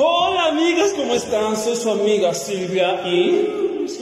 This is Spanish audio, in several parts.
Hola amigas, ¿cómo están? Soy su amiga Silvia y...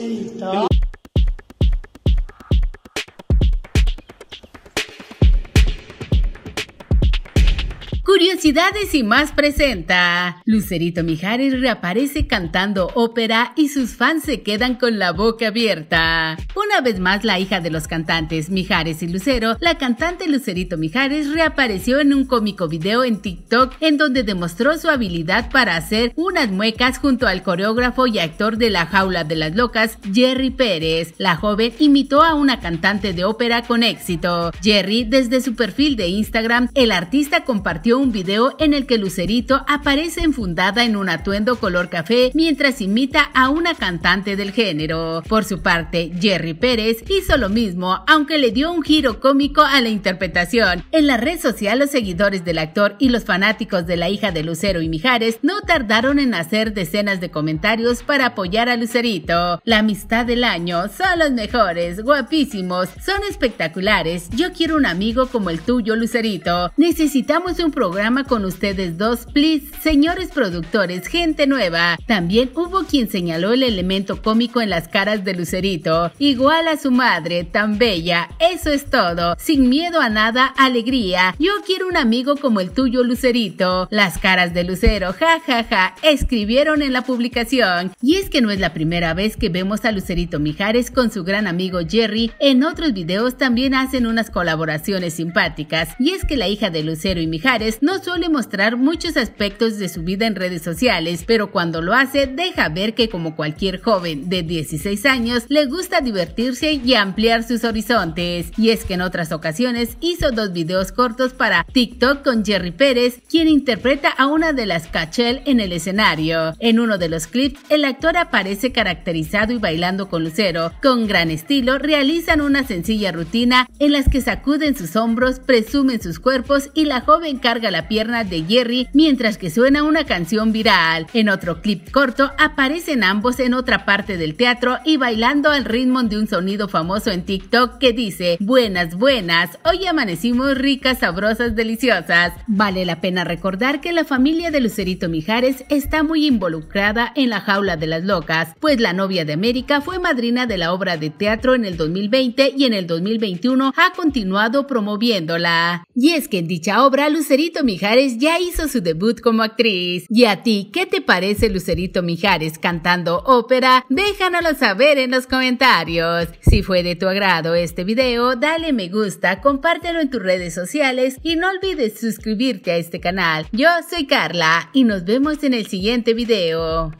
Curiosidades y más presenta. Lucerito Mijares reaparece cantando ópera y sus fans se quedan con la boca abierta. Una vez más, la hija de los cantantes Mijares y Lucero, la cantante Lucerito Mijares reapareció en un cómico video en TikTok en donde demostró su habilidad para hacer unas muecas junto al coreógrafo y actor de La Jaula de las Locas, Jerry Pérez. La joven imitó a una cantante de ópera con éxito. Jerry, desde su perfil de Instagram, el artista compartió un video en el que Lucerito aparece enfundada en un atuendo color café mientras imita a una cantante del género. Por su parte, Jerry Pérez hizo lo mismo, aunque le dio un giro cómico a la interpretación. En la red social, los seguidores del actor y los fanáticos de la hija de Lucero y Mijares no tardaron en hacer decenas de comentarios para apoyar a Lucerito. La amistad del año, son los mejores, guapísimos, son espectaculares. Yo quiero un amigo como el tuyo, Lucerito. Necesitamos un programa con ustedes dos, please, señores productores, gente nueva. También hubo quien señaló el elemento cómico en las caras de Lucerito, igual a su madre, tan bella. Eso es todo, sin miedo a nada, alegría. Yo quiero un amigo como el tuyo, Lucerito. Las caras de Lucero, jajaja, ja, ja, escribieron en la publicación. Y es que no es la primera vez que vemos a Lucerito Mijares con su gran amigo Jerry. En otros videos también hacen unas colaboraciones simpáticas. Y es que la hija de Lucero y Mijares no suele mostrar muchos aspectos de su vida en redes sociales, pero cuando lo hace deja ver que como cualquier joven de 16 años le gusta divertirse y ampliar sus horizontes. Y es que en otras ocasiones hizo dos videos cortos para TikTok con Jerry Pérez, quien interpreta a una de las Cachel en el escenario. En uno de los clips, el actor aparece caracterizado y bailando con Lucero. Con gran estilo, realizan una sencilla rutina en las que sacuden sus hombros, presumen sus cuerpos y la joven carga la la pierna de Jerry mientras que suena una canción viral. En otro clip corto aparecen ambos en otra parte del teatro y bailando al ritmo de un sonido famoso en TikTok que dice, buenas, buenas, hoy amanecimos ricas, sabrosas, deliciosas. Vale la pena recordar que la familia de Lucerito Mijares está muy involucrada en la jaula de las locas, pues la novia de América fue madrina de la obra de teatro en el 2020 y en el 2021 ha continuado promoviéndola. Y es que en dicha obra Lucerito Mijares ya hizo su debut como actriz. ¿Y a ti qué te parece Lucerito Mijares cantando ópera? Déjanoslo saber en los comentarios. Si fue de tu agrado este video, dale me gusta, compártelo en tus redes sociales y no olvides suscribirte a este canal. Yo soy Carla y nos vemos en el siguiente video.